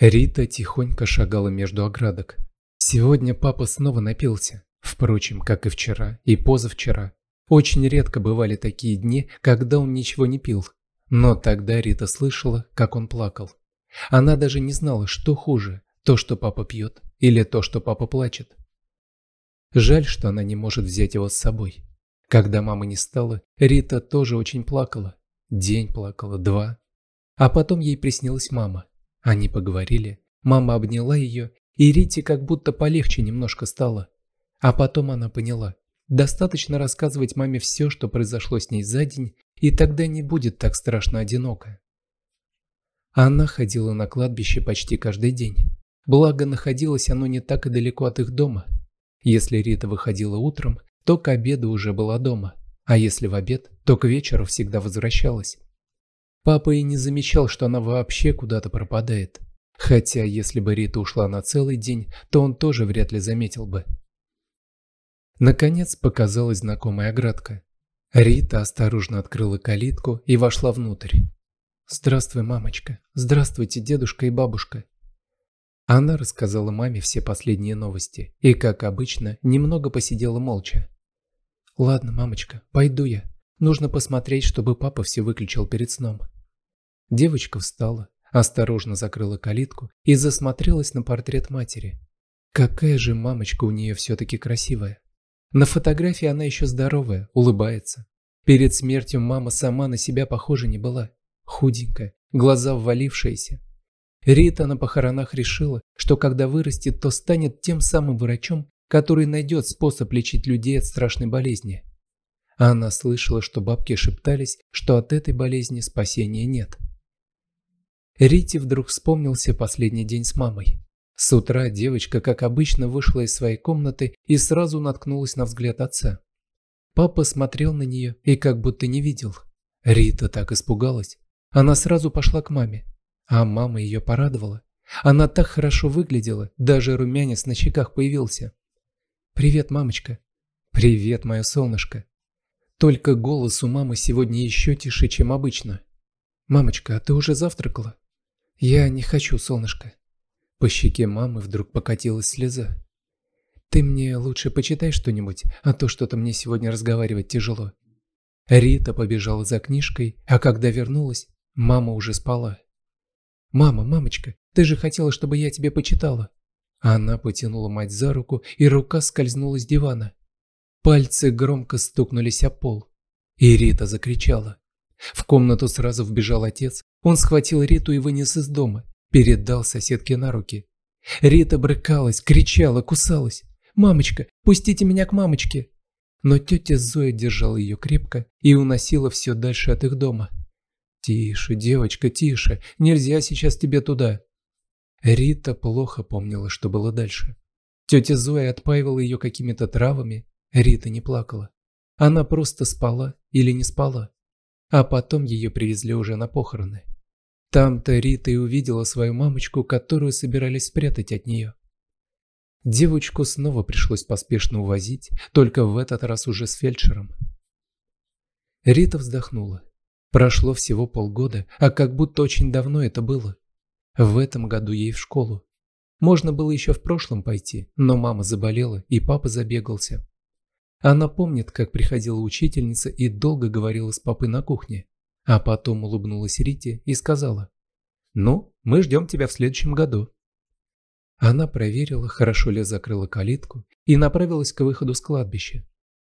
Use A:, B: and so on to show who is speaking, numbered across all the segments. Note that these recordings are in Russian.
A: Рита тихонько шагала между оградок. Сегодня папа снова напился. Впрочем, как и вчера, и позавчера. Очень редко бывали такие дни, когда он ничего не пил. Но тогда Рита слышала, как он плакал. Она даже не знала, что хуже, то, что папа пьет, или то, что папа плачет. Жаль, что она не может взять его с собой. Когда мамы не стало, Рита тоже очень плакала. День плакала, два. А потом ей приснилась мама. Они поговорили, мама обняла ее, и Рите как будто полегче немножко стало. А потом она поняла, достаточно рассказывать маме все, что произошло с ней за день, и тогда не будет так страшно одиноко. Она ходила на кладбище почти каждый день. Благо, находилось оно не так и далеко от их дома. Если Рита выходила утром, то к обеду уже была дома, а если в обед, то к вечеру всегда возвращалась. Папа и не замечал, что она вообще куда-то пропадает. Хотя, если бы Рита ушла на целый день, то он тоже вряд ли заметил бы. Наконец показалась знакомая оградка. Рита осторожно открыла калитку и вошла внутрь. «Здравствуй, мамочка. Здравствуйте, дедушка и бабушка». Она рассказала маме все последние новости и, как обычно, немного посидела молча. «Ладно, мамочка, пойду я. Нужно посмотреть, чтобы папа все выключил перед сном». Девочка встала, осторожно закрыла калитку и засмотрелась на портрет матери. Какая же мамочка у нее все-таки красивая. На фотографии она еще здоровая, улыбается. Перед смертью мама сама на себя похожа не была. Худенькая, глаза ввалившиеся. Рита на похоронах решила, что когда вырастет, то станет тем самым врачом, который найдет способ лечить людей от страшной болезни. Она слышала, что бабки шептались, что от этой болезни спасения нет. Рите вдруг вспомнился последний день с мамой. С утра девочка, как обычно, вышла из своей комнаты и сразу наткнулась на взгляд отца. Папа смотрел на нее и как будто не видел. Рита так испугалась. Она сразу пошла к маме. А мама ее порадовала. Она так хорошо выглядела, даже румянец на щеках появился. «Привет, мамочка!» «Привет, мое солнышко!» Только голос у мамы сегодня еще тише, чем обычно. «Мамочка, а ты уже завтракала?» «Я не хочу, солнышко». По щеке мамы вдруг покатилась слеза. «Ты мне лучше почитай что-нибудь, а то что-то мне сегодня разговаривать тяжело». Рита побежала за книжкой, а когда вернулась, мама уже спала. «Мама, мамочка, ты же хотела, чтобы я тебе почитала». Она потянула мать за руку, и рука скользнула с дивана. Пальцы громко стукнулись о пол, и Рита закричала. В комнату сразу вбежал отец. Он схватил Риту и вынес из дома. Передал соседке на руки. Рита брыкалась, кричала, кусалась. «Мамочка, пустите меня к мамочке!» Но тетя Зоя держала ее крепко и уносила все дальше от их дома. «Тише, девочка, тише. Нельзя сейчас тебе туда». Рита плохо помнила, что было дальше. Тетя Зоя отпаивала ее какими-то травами. Рита не плакала. Она просто спала или не спала а потом ее привезли уже на похороны. Там-то Рита и увидела свою мамочку, которую собирались спрятать от нее. Девочку снова пришлось поспешно увозить, только в этот раз уже с фельдшером. Рита вздохнула. Прошло всего полгода, а как будто очень давно это было. В этом году ей в школу. Можно было еще в прошлом пойти, но мама заболела, и папа забегался. Она помнит, как приходила учительница и долго говорила с папой на кухне, а потом улыбнулась Рите и сказала, «Ну, мы ждем тебя в следующем году». Она проверила, хорошо ли закрыла калитку, и направилась к выходу с кладбища.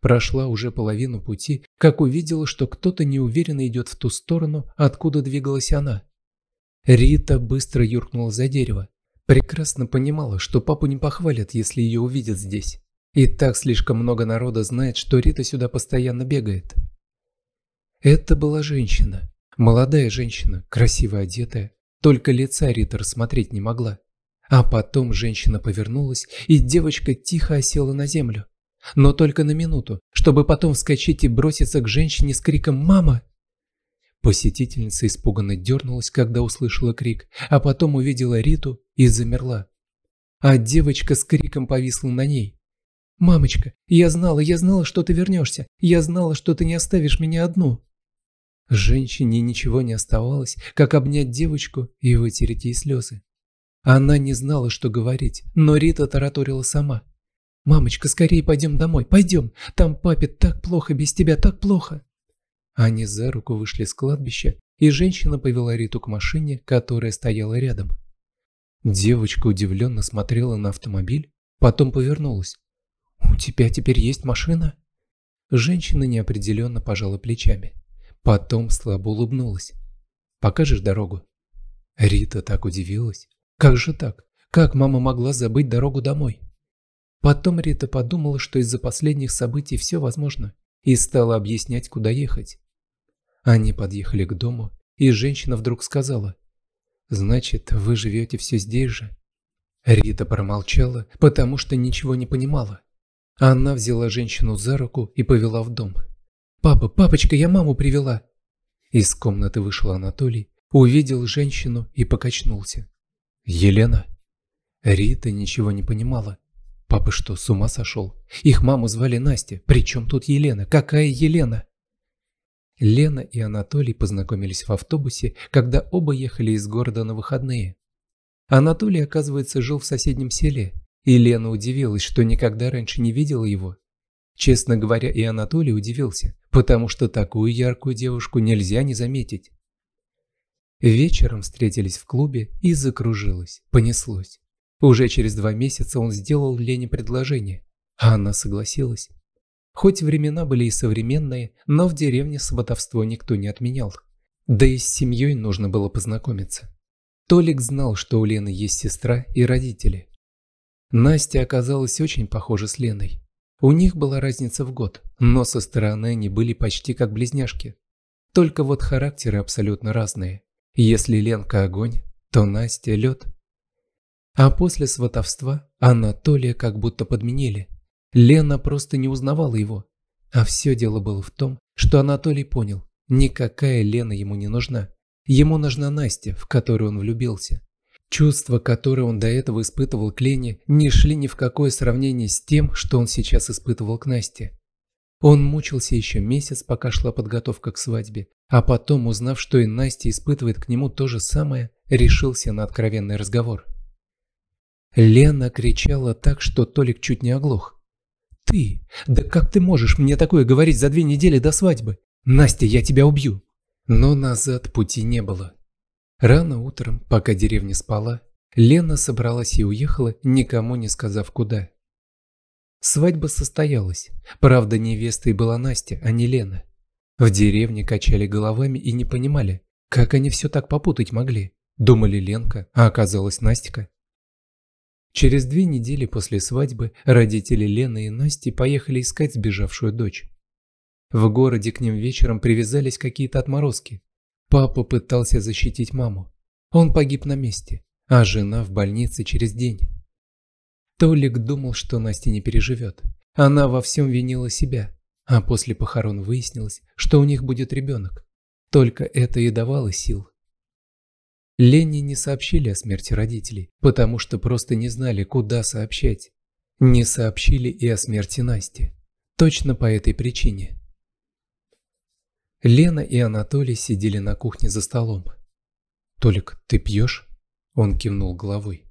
A: Прошла уже половину пути, как увидела, что кто-то неуверенно идет в ту сторону, откуда двигалась она. Рита быстро юркнула за дерево. Прекрасно понимала, что папу не похвалят, если ее увидят здесь. И так слишком много народа знает, что Рита сюда постоянно бегает. Это была женщина. Молодая женщина, красиво одетая. Только лица Рита рассмотреть не могла. А потом женщина повернулась, и девочка тихо осела на землю. Но только на минуту, чтобы потом вскочить и броситься к женщине с криком «Мама!». Посетительница испуганно дернулась, когда услышала крик, а потом увидела Риту и замерла. А девочка с криком повисла на ней. «Мамочка, я знала, я знала, что ты вернешься. Я знала, что ты не оставишь меня одну». Женщине ничего не оставалось, как обнять девочку и вытереть ей слезы. Она не знала, что говорить, но Рита тараторила сама. «Мамочка, скорее пойдем домой, пойдем! Там папе так плохо, без тебя так плохо!» Они за руку вышли с кладбища, и женщина повела Риту к машине, которая стояла рядом. Девочка удивленно смотрела на автомобиль, потом повернулась. «У тебя теперь есть машина?» Женщина неопределенно пожала плечами. Потом слабо улыбнулась. «Покажешь дорогу?» Рита так удивилась. «Как же так? Как мама могла забыть дорогу домой?» Потом Рита подумала, что из-за последних событий все возможно, и стала объяснять, куда ехать. Они подъехали к дому, и женщина вдруг сказала, «Значит, вы живете все здесь же?» Рита промолчала, потому что ничего не понимала. Она взяла женщину за руку и повела в дом. «Папа, папочка, я маму привела!» Из комнаты вышел Анатолий, увидел женщину и покачнулся. «Елена?» Рита ничего не понимала. «Папа что, с ума сошел? Их маму звали Настя. Причем тут Елена? Какая Елена?» Лена и Анатолий познакомились в автобусе, когда оба ехали из города на выходные. Анатолий, оказывается, жил в соседнем селе и Лена удивилась, что никогда раньше не видела его. Честно говоря, и Анатолий удивился, потому что такую яркую девушку нельзя не заметить. Вечером встретились в клубе и закружилось, понеслось. Уже через два месяца он сделал Лене предложение, а она согласилась. Хоть времена были и современные, но в деревне сватовство никто не отменял. Да и с семьей нужно было познакомиться. Толик знал, что у Лены есть сестра и родители. Настя оказалась очень похожа с Леной. У них была разница в год, но со стороны они были почти как близняшки. Только вот характеры абсолютно разные. Если Ленка огонь, то Настя лед. А после сватовства Анатолия как будто подменили. Лена просто не узнавала его. А все дело было в том, что Анатолий понял, никакая Лена ему не нужна. Ему нужна Настя, в которую он влюбился. Чувства, которые он до этого испытывал к Лене, не шли ни в какое сравнение с тем, что он сейчас испытывал к Насте. Он мучился еще месяц, пока шла подготовка к свадьбе, а потом, узнав, что и Настя испытывает к нему то же самое, решился на откровенный разговор. Лена кричала так, что Толик чуть не оглох. «Ты? Да как ты можешь мне такое говорить за две недели до свадьбы? Настя, я тебя убью!» Но назад пути не было. Рано утром, пока деревня спала, Лена собралась и уехала, никому не сказав куда. Свадьба состоялась, правда невестой была Настя, а не Лена. В деревне качали головами и не понимали, как они все так попутать могли. Думали Ленка, а оказалась Настика. Через две недели после свадьбы родители Лены и Насти поехали искать сбежавшую дочь. В городе к ним вечером привязались какие-то отморозки, Папа пытался защитить маму. Он погиб на месте, а жена в больнице через день. Толик думал, что Настя не переживет. Она во всем винила себя, а после похорон выяснилось, что у них будет ребенок. Только это и давало сил. Лене не сообщили о смерти родителей, потому что просто не знали, куда сообщать. Не сообщили и о смерти Насти. Точно по этой причине. Лена и Анатолий сидели на кухне за столом. «Толик, ты пьешь?» Он кивнул головой.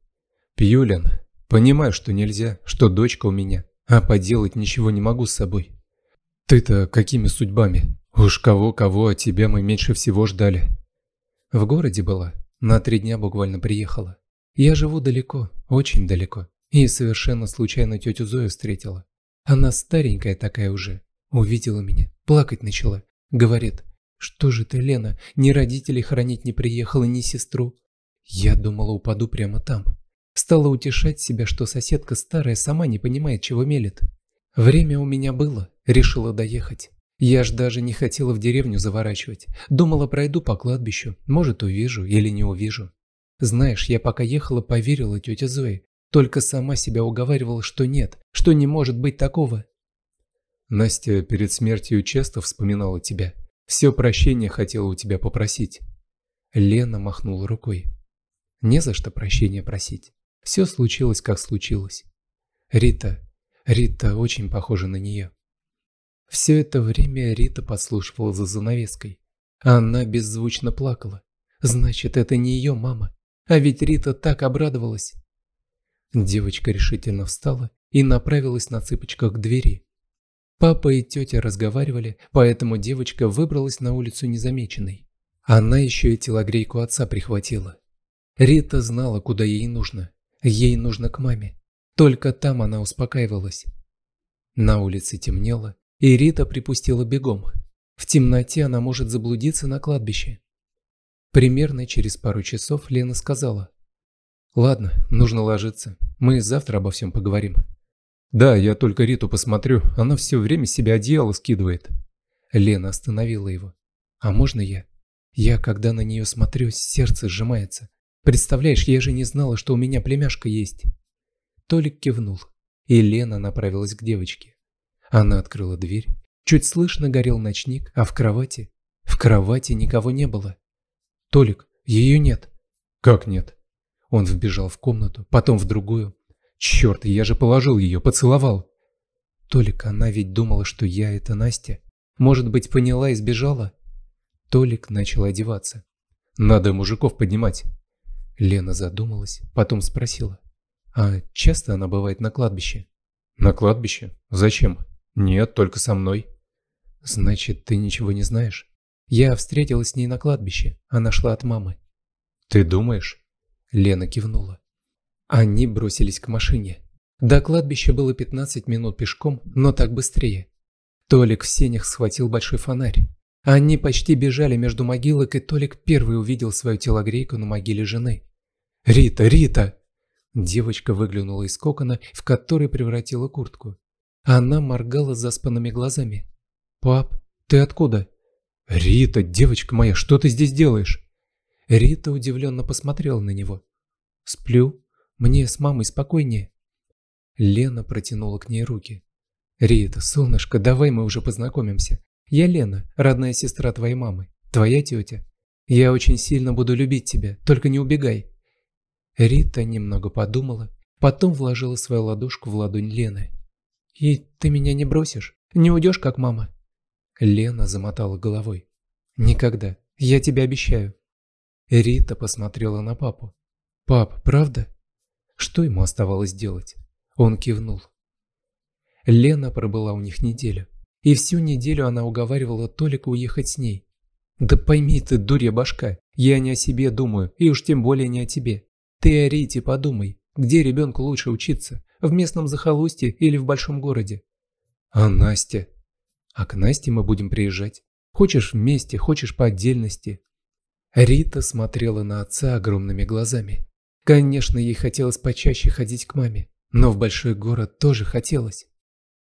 A: «Пью, Лен. Понимаю, что нельзя, что дочка у меня, а поделать ничего не могу с собой. Ты-то какими судьбами? Уж кого-кого, а тебя мы меньше всего ждали». «В городе была. На три дня буквально приехала. Я живу далеко, очень далеко. И совершенно случайно тетю Зою встретила. Она старенькая такая уже. Увидела меня, плакать начала. Говорит, что же ты, Лена, ни родителей хранить не приехала, ни сестру. Я думала, упаду прямо там. Стала утешать себя, что соседка старая сама не понимает, чего мелет. Время у меня было, решила доехать. Я ж даже не хотела в деревню заворачивать. Думала, пройду по кладбищу, может, увижу или не увижу. Знаешь, я пока ехала, поверила тете Зои, только сама себя уговаривала, что нет, что не может быть такого. Настя перед смертью часто вспоминала тебя. Все прощение хотела у тебя попросить. Лена махнула рукой. Не за что прощения просить. Все случилось, как случилось. Рита. Рита очень похожа на нее. Все это время Рита подслушивала за занавеской. Она беззвучно плакала. Значит, это не ее мама. А ведь Рита так обрадовалась. Девочка решительно встала и направилась на цыпочках к двери. Папа и тетя разговаривали, поэтому девочка выбралась на улицу незамеченной. Она еще и телогрейку отца прихватила. Рита знала, куда ей нужно. Ей нужно к маме. Только там она успокаивалась. На улице темнело, и Рита припустила бегом. В темноте она может заблудиться на кладбище. Примерно через пару часов Лена сказала. «Ладно, нужно ложиться. Мы завтра обо всем поговорим». Да, я только Риту посмотрю, она все время себя одеяло скидывает. Лена остановила его. А можно я? Я, когда на нее смотрю, сердце сжимается. Представляешь, я же не знала, что у меня племяшка есть. Толик кивнул, и Лена направилась к девочке. Она открыла дверь. Чуть слышно горел ночник, а в кровати... В кровати никого не было. Толик, ее нет. Как нет? Он вбежал в комнату, потом в другую, Черт, я же положил ее, поцеловал. Толик, она ведь думала, что я это Настя. Может быть, поняла и сбежала? Толик начал одеваться. Надо мужиков поднимать. Лена задумалась, потом спросила. А часто она бывает на кладбище? На кладбище? Зачем? Нет, только со мной. Значит, ты ничего не знаешь? Я встретилась с ней на кладбище. Она шла от мамы. Ты думаешь? Лена кивнула. Они бросились к машине. До кладбища было 15 минут пешком, но так быстрее. Толик в сенях схватил большой фонарь. Они почти бежали между могилок, и Толик первый увидел свою телогрейку на могиле жены. «Рита! Рита!» Девочка выглянула из кокона, в который превратила куртку. Она моргала заспанными глазами. «Пап, ты откуда?» «Рита, девочка моя, что ты здесь делаешь?» Рита удивленно посмотрела на него. «Сплю», мне с мамой спокойнее». Лена протянула к ней руки. «Рита, солнышко, давай мы уже познакомимся. Я Лена, родная сестра твоей мамы, твоя тетя. Я очень сильно буду любить тебя, только не убегай». Рита немного подумала, потом вложила свою ладошку в ладонь Лены. «И ты меня не бросишь? Не уйдешь, как мама?» Лена замотала головой. «Никогда. Я тебе обещаю». Рита посмотрела на папу. «Пап, правда?» Что ему оставалось делать? Он кивнул. Лена пробыла у них неделю. И всю неделю она уговаривала Толика уехать с ней. «Да пойми ты, дурья башка, я не о себе думаю, и уж тем более не о тебе. Ты о Рите подумай, где ребенку лучше учиться, в местном захолустье или в большом городе?» «А Настя?» «А к Насте мы будем приезжать. Хочешь вместе, хочешь по отдельности». Рита смотрела на отца огромными глазами. Конечно, ей хотелось почаще ходить к маме, но в большой город тоже хотелось.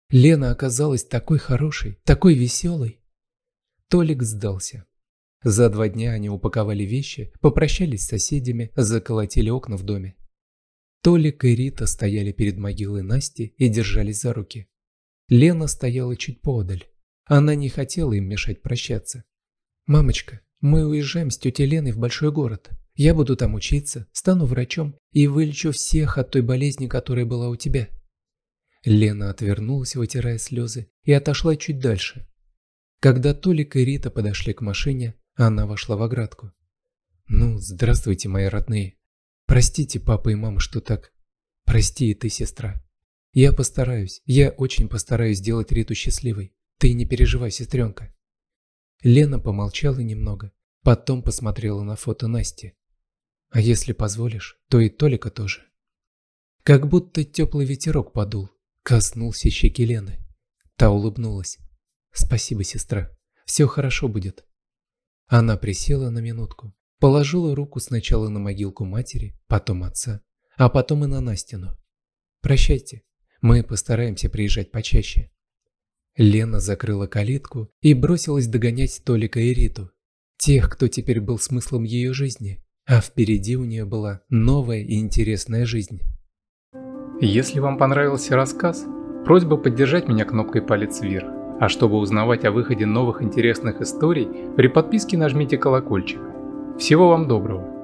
A: Лена оказалась такой хорошей, такой веселой. Толик сдался. За два дня они упаковали вещи, попрощались с соседями, заколотили окна в доме. Толик и Рита стояли перед могилой Насти и держались за руки. Лена стояла чуть подаль. Она не хотела им мешать прощаться. «Мамочка, мы уезжаем с тетей Леной в большой город. Я буду там учиться, стану врачом и вылечу всех от той болезни, которая была у тебя». Лена отвернулась, вытирая слезы, и отошла чуть дальше. Когда Толик и Рита подошли к машине, она вошла в оградку. «Ну, здравствуйте, мои родные. Простите, папа и мама, что так. Прости и ты, сестра. Я постараюсь, я очень постараюсь сделать Риту счастливой. Ты не переживай, сестренка». Лена помолчала немного, потом посмотрела на фото Насти. А если позволишь, то и Толика тоже. Как будто теплый ветерок подул, коснулся щеки Лены. Та улыбнулась. «Спасибо, сестра. Все хорошо будет». Она присела на минутку, положила руку сначала на могилку матери, потом отца, а потом и на Настину. «Прощайте, мы постараемся приезжать почаще». Лена закрыла калитку и бросилась догонять Толика и Риту, тех, кто теперь был смыслом ее жизни, а впереди у нее была новая и интересная жизнь. Если вам понравился рассказ, просьба поддержать меня кнопкой «Палец вверх». А чтобы узнавать о выходе новых интересных историй, при подписке нажмите колокольчик. Всего вам доброго!